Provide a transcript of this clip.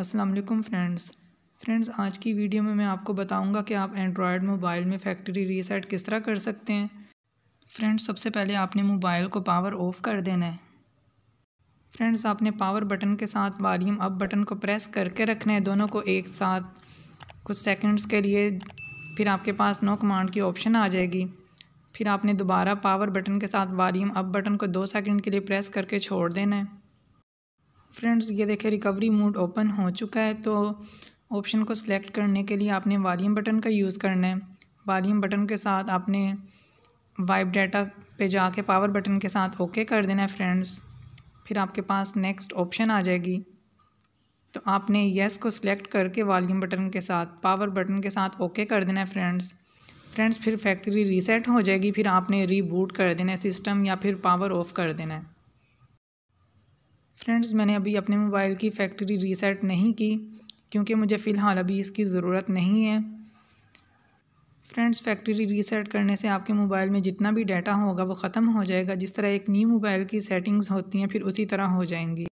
Aslam friends friends आज की video में मैं आपको बताऊंगा कि आप एंड्रॉयड मोबाइल में फैक्ट्री रीसेट किस तरह कर सकते हैं फ्रेंड्स सबसे पहले आपने मोबाइल को पावर ऑफ़ कर देना है फ्रेंड्स आपने पावर बटन के साथ वालीम अप बटन को प्रेस करके रखना है दोनों को एक साथ कुछ सेकंड्स के लिए फिर आपके पास नो कमांड की ऑप्शन आ जाएगी फिर आपने दोबारा पावर बटन के साथ वालीम अप बटन को दो सेकेंड के लिए प्रेस करके छोड़ देना है फ्रेंड्स ये देखे रिकवरी मोड ओपन हो चुका है तो ऑप्शन को सिलेक्ट करने के लिए आपने वालीम बटन का यूज़ करना है वालीम बटन के साथ आपने वाइब डाटा पे जाके पावर बटन के साथ ओके कर देना है फ्रेंड्स फिर आपके पास नेक्स्ट ऑप्शन आ जाएगी तो आपने येस को सिलेक्ट करके वालीम बटन के साथ पावर बटन के साथ ओके कर देना है फ्रेंड्स फ्रेंड्स फिर फैक्ट्री रीसेट हो जाएगी फिर आपने रीबूट कर देना है सिस्टम या फिर पावर ऑफ कर देना है फ्रेंड्स मैंने अभी अपने मोबाइल की फ़ैक्ट्री रीसेट नहीं की क्योंकि मुझे फ़िलहाल अभी इसकी ज़रूरत नहीं है फ्रेंड्स फैक्ट्री रीसेट करने से आपके मोबाइल में जितना भी डाटा होगा वो ख़त्म हो जाएगा जिस तरह एक न्यू मोबाइल की सेटिंग्स होती हैं फिर उसी तरह हो जाएंगी